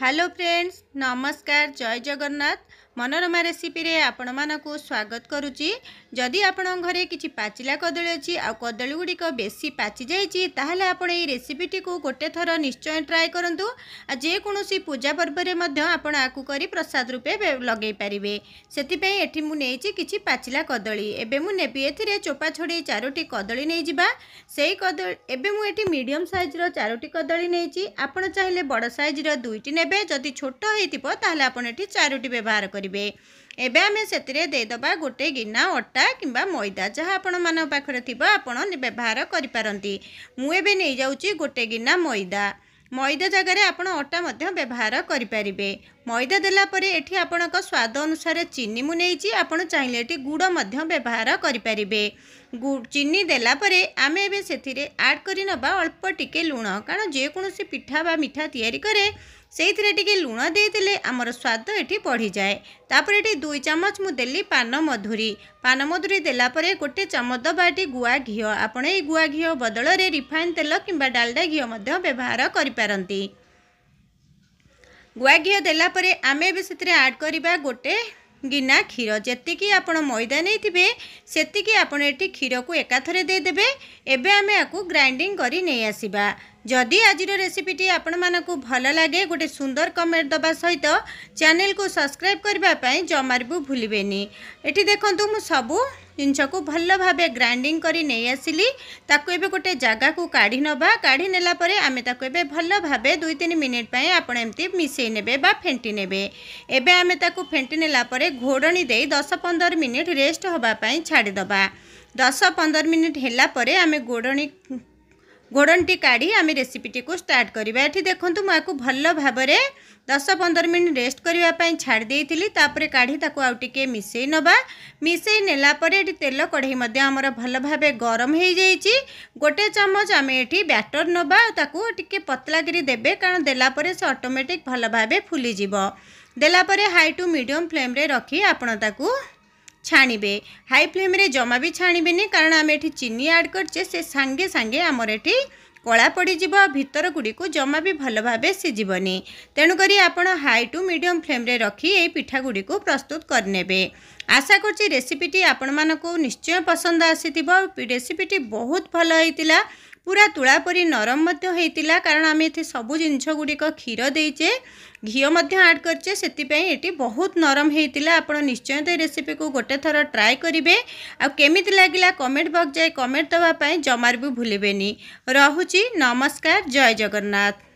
hello friends नमस्कार जय जगन्नाथ ମନୋରମା ରେସିପିରେ ଆପଣମାନଙ୍କୁ ସ୍ୱାଗତ କରୁଛି ଯଦି ଆପଣଙ୍କ ଘରେ କିଛି ପାଚିଲା କଦଳୀ ଅଛି ଆଉ କଦଳୀ ଗୁଡ଼ିକ ବେଶୀ ପାଚିଯାଇଛି ତାହେଲେ ଆପଣ ଏହି ରେସିପିଟିକୁ ଗୋଟେ ଥର ନିଶ୍ଚୟ ଟ୍ରାଏ କରନ୍ତୁ ଆଉ ଯେକୌଣସି ପୂଜାପର୍ବରେ ମଧ୍ୟ ଆପଣ ଆକୁ କରି ପ୍ରସାଦ ରୂପେ ଲଗାଇ ପାରିବେ ସେଥିପାଇଁ ଏଠି ମୁଁ ନେଇଛି କିଛି ପାଚିଲା କଦଳୀ ଏବେ ମୁଁ ନେବି ଏଥିରେ ଚୋପା ଛଡ଼ାଇ ଚାରୋଟି କଦଳୀ ନେଇଯିବା ସେଇ କଦଳୀ ଏବେ ମୁଁ ଏଠି ମିଡ଼ିୟମ ସାଇଜ୍ର ଚାରୋଟି କଦଳୀ ନେଇଛି ଆପଣ ଚାହିଁଲେ ବଡ଼ ସାଇଜ୍ର ଦୁଇଟି ନେବେ ଯଦି ଛୋଟ ହେଇଥିବ ତାହେଲେ ଆପଣ ଏଠି ଚାରୋଟି ବ୍ୟବହାର କରିବେ କରିପାରିବେ ଏବେ ଆମେ ସେଥିରେ ଦେଇଦେବା ଗୋଟେ ଗିନା ଅଟା କିମ୍ବା ମଇଦା ଯାହା ଆପଣମାନଙ୍କ ପାଖରେ ଥିବ ଆପଣ ବ୍ୟବହାର କରିପାରନ୍ତି ମୁଁ ଏବେ ନେଇଯାଉଛି ଗୋଟେ ଗିନା ମଇଦା ମଇଦା ଜାଗାରେ ଆପଣ ଅଟା ମଧ୍ୟ ବ୍ୟବହାର କରିପାରିବେ ମଇଦା ଦେଲା ପରେ ଏଠି ଆପଣଙ୍କ ସ୍ୱାଦ ଅନୁସାରେ ଚିନି ମୁଁ ନେଇଛି ଆପଣ ଚାହିଁଲେ ଏଠି ଗୁଡ଼ ମଧ୍ୟ ବ୍ୟବହାର କରିପାରିବେ ଚିନି ଦେଲା ପରେ ଆମେ ଏବେ ସେଥିରେ ଆଡ଼୍ କରି ନେବା ଅଳ୍ପ ଟିକେ ଲୁଣ କାରଣ ଯେକୌଣସି ପିଠା ବା ମିଠା ତିଆରି କରେ ସେଇଥିରେ ଟିକେ ଲୁଣ ଦେଇଦେଲେ ଆମର ସ୍ୱାଦ ଏଠି ବଢ଼ିଯାଏ ତାପରେ ଏଠି ଦୁଇ ଚାମଚ ମୁଁ ଦେଲି ପାନ ମଧୁରୀ ପାନ ମଧୁରୀ ଦେଲା ପରେ ଗୋଟେ ଚାମଚ ଦେବା ଏଠି ଗୁଆ ଘିଅ ଆପଣ ଏଇ ଗୁଆ ଘିଅ ବଦଳରେ ରିଫାଇନ୍ ତେଲ କିମ୍ବା ଡାଲଡ଼ା ଘିଅ ମଧ୍ୟ ବ୍ୟବହାର କରିପାରନ୍ତି ଗୁଆ ଘିଅ ଦେଲା ପରେ ଆମେ ଏବେ ସେଥିରେ ଆଡ଼୍ କରିବା ଗୋଟେ ଗିନା କ୍ଷୀର ଯେତିକି ଆପଣ ମଇଦା ନେଇଥିବେ ସେତିକି ଆପଣ ଏଠି କ୍ଷୀରକୁ ଏକାଥରେ ଦେଇଦେବେ ଏବେ ଆମେ ଆକୁ ଗ୍ରାଇଣ୍ଡିଙ୍ଗ କରି ନେଇ ଆସିବା जदि आज रेसीपीट आपको भल लगे गोटे सुंदर कमेंट दबा सहित चैनल को सब्सक्राइब करने जमार भी भूल ये देखूँ मु सब जिनस को भल भाव ग्राइंडिंग करसिली गोटे जगह को काढ़ी नवा काढ़ी नेला आम भल भाव दुई तीन मिनिट पर आपत मिसई ने फेटी ने आम फेटी नेला घोड़ी दे दस पंदर मिनिट रेस्ट हाँपाई छाड़ीदा दस पंदर मिनिट हो गोड़ी ଗୋଡ଼ନଟି କାଢ଼ି ଆମେ ରେସିପିଟିକୁ ଷ୍ଟାର୍ଟ କରିବା ଏଠି ଦେଖନ୍ତୁ ମୁଁ ଆକୁ ଭଲ ଭାବରେ ଦଶ ପନ୍ଦର ମିନିଟ୍ ରେଷ୍ଟ କରିବା ପାଇଁ ଛାଡ଼ି ଦେଇଥିଲି ତାପରେ କାଢ଼ି ତାକୁ ଆଉ ଟିକିଏ ମିଶାଇ ନେବା ମିଶାଇ ନେଲା ପରେ ଏଠି ତେଲ କଢ଼େଇ ମଧ୍ୟ ଆମର ଭଲ ଭାବେ ଗରମ ହୋଇଯାଇଛି ଗୋଟେ ଚାମଚ ଆମେ ଏଠି ବ୍ୟାଟର ନେବା ଆଉ ତାକୁ ଟିକିଏ ପତଳାଗିରି ଦେବେ କାରଣ ଦେଲା ପରେ ସେ ଅଟୋମେଟିକ୍ ଭଲ ଭାବେ ଫୁଲିଯିବ ଦେଲା ହାଇ ଟୁ ମିଡ଼ିୟମ୍ ଫ୍ଲେମ୍ରେ ରଖି ଆପଣ ତାକୁ ছাঁড়বে হাই ফ্লেমে জমা বি ছাঁড়বেনি কারণ আমি এটি চিনি আড করছে সে সাঙ্গে সাঙ্গে আমার এটি କଳା ପଡ଼ିଯିବ ଭିତର ଗୁଡ଼ିକୁ ଜମା ବି ଭଲ ଭାବେ ସିଝିବନି ତେଣୁକରି ଆପଣ ହାଇ ଟୁ ମିଡ଼ିୟମ୍ ଫ୍ଲେମ୍ରେ ରଖି ଏହି ପିଠାଗୁଡ଼ିକୁ ପ୍ରସ୍ତୁତ କରିନେବେ ଆଶା କରୁଛି ରେସିପିଟି ଆପଣମାନଙ୍କୁ ନିଶ୍ଚୟ ପସନ୍ଦ ଆସିଥିବ ରେସିପିଟି ବହୁତ ଭଲ ହେଇଥିଲା ପୁରା ତୁଳା ପରି ନରମ ମଧ୍ୟ ହେଇଥିଲା କାରଣ ଆମେ ଏଠି ସବୁ ଜିନିଷ ଗୁଡ଼ିକ କ୍ଷୀର ଦେଇଛେ ଘିଅ ମଧ୍ୟ ଆଡ଼୍ କରିଛେ ସେଥିପାଇଁ ଏଠି ବହୁତ ନରମ ହେଇଥିଲା ଆପଣ ନିଶ୍ଚୟ ଏ ରେସିପିକୁ ଗୋଟେ ଥର ଟ୍ରାଏ କରିବେ ଆଉ କେମିତି ଲାଗିଲା କମେଣ୍ଟ ବକ୍ସ ଯାଇ କମେଣ୍ଟ ଦେବା ପାଇଁ ଜମାରୁ ବି ଭୁଲିବେନି ରହୁଛି नमस्कार जय जगन्नाथ